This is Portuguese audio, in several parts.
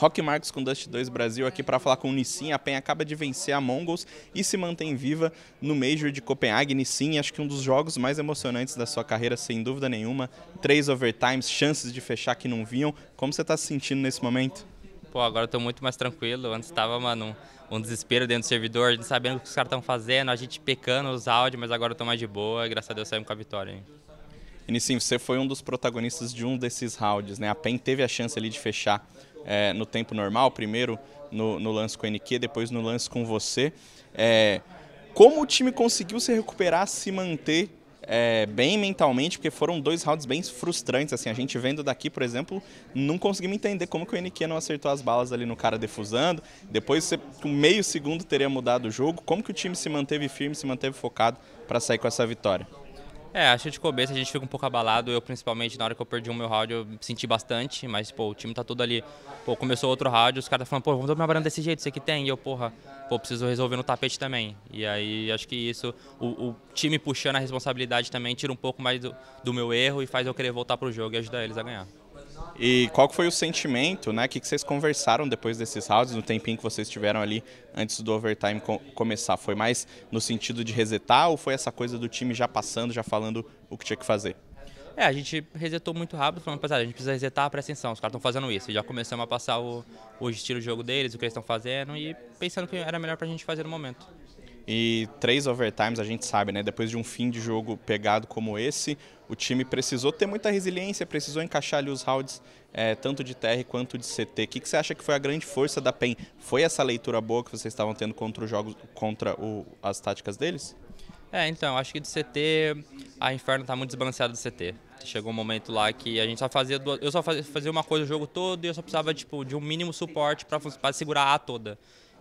Rock Marques com Dust 2 Brasil aqui para falar com o Nissin. A PEN acaba de vencer a Mongols e se mantém viva no Major de Copenhague. Nissin, acho que um dos jogos mais emocionantes da sua carreira, sem dúvida nenhuma. Três overtimes, chances de fechar que não vinham. Como você está se sentindo nesse momento? Pô, agora estou muito mais tranquilo. Antes estava, mano, um, um, desespero dentro do servidor, a gente sabendo o que os caras estão fazendo, a gente pecando os áudios, mas agora eu tô mais de boa e graças a Deus saímos com a vitória, hein? E Nissim, você foi um dos protagonistas de um desses rounds, né? A PEN teve a chance ali de fechar é, no tempo normal, primeiro no, no, lance com o NQ, depois no lance com você. É, como o time conseguiu se recuperar, se manter é, bem mentalmente, porque foram dois rounds bem frustrantes. Assim, a gente vendo daqui, por exemplo, não conseguimos entender como que o NQ não acertou as balas ali no cara defusando. Depois, com meio segundo, teria mudado o jogo. Como que o time se manteve firme, se manteve focado para sair com essa vitória? É, acho que de cabeça a gente fica um pouco abalado. Eu, principalmente, na hora que eu perdi o meu round, eu senti bastante. Mas, pô, o time tá todo ali. Pô, começou outro round, os caras falando, pô, vamos tomar varanda desse jeito, isso aqui tem. E eu, porra, pô, preciso resolver no tapete também. E aí, acho que isso, o, o time puxando a responsabilidade também, tira um pouco mais do, do, meu erro e faz eu querer voltar pro jogo e ajudar eles a ganhar. E qual foi o sentimento, né? O que, vocês conversaram depois desses rounds, no tempinho que vocês tiveram ali antes do overtime co começar? Foi mais no sentido de resetar ou foi essa coisa do time já passando, já falando o que tinha que fazer? É, a gente resetou muito rápido, falando, rapaziada, a gente precisa resetar, presta atenção, os caras estão fazendo isso. E já começamos a passar o, o estilo de jogo deles, o que eles estão fazendo e pensando que era melhor para a gente fazer no momento. E três overtimes, a gente sabe, né? Depois de um fim de jogo pegado como esse, o time precisou ter muita resiliência, precisou encaixar ali os rounds, é, tanto de TR quanto de CT. O que, que, você acha que foi a grande força da PEN? Foi essa leitura boa que vocês estavam tendo contra, os jogos, contra o, as táticas deles? É, então, acho que de CT, a Inferno tá muito desbalanceada do CT. Chegou um momento lá que a gente só fazia duas, eu só fazia uma coisa o jogo todo e eu só precisava tipo de um mínimo suporte para segurar a A toda.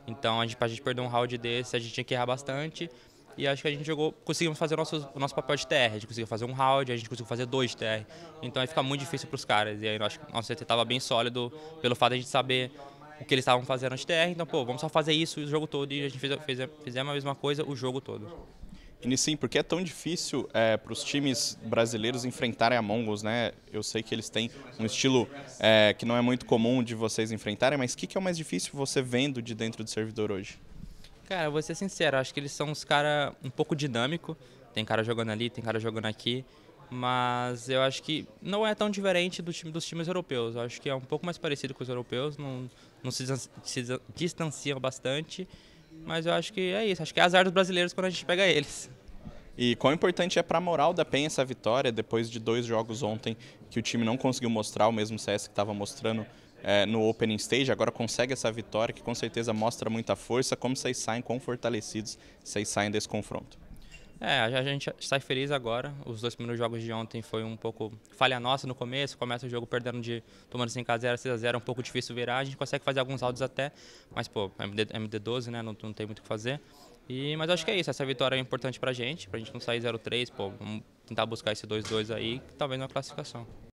Então a gente, pra gente perder um round desse, a gente tinha que errar bastante. E acho que a gente jogou, conseguimos fazer o nosso, o nosso papel de TR. A gente conseguiu fazer um round, a gente conseguiu fazer dois de TR. Então aí fica muito difícil para os caras. E aí eu acho que nosso CT estava bem sólido pelo fato de a gente saber o que eles estavam fazendo de TR. Então, pô, vamos só fazer isso o jogo todo. E a gente fez, fez, fizemos a mesma coisa o jogo todo. Inicim, por que é tão difícil é, para os times brasileiros enfrentarem a Mongols, né? Eu sei que eles têm um estilo é, que não é muito comum de vocês enfrentarem, mas o que, que, é o mais difícil você vendo de dentro do servidor hoje? Cara, vou ser sincero, acho que eles são uns cara um pouco dinâmico. Tem cara jogando ali, tem cara jogando aqui. Mas eu acho que não é tão diferente do time, dos times europeus. Eu acho que é um pouco mais parecido com os europeus, não, não se, se distanciam bastante. Mas eu acho que é isso, acho que é azar dos brasileiros quando a gente pega eles. E quão importante é para a moral da penha essa vitória, depois de dois jogos ontem que o time não conseguiu mostrar o mesmo CS que estava mostrando é, no Opening Stage, agora consegue essa vitória que com certeza mostra muita força. Como vocês saem, quão fortalecidos vocês saem desse confronto? É, a gente está feliz agora. Os dois primeiros jogos de ontem foi um pouco falha nossa no começo. Começa o jogo perdendo de tomando 5 a 0, 6 a 0, é um pouco difícil virar. A gente consegue fazer alguns áudios até, mas pô, MD, MD12, né, não, não tem muito o que fazer. E, mas acho que é isso, essa vitória é importante pra gente, pra gente não sair 0-3, pô, vamos tentar buscar esse 2-2 aí, que talvez na classificação.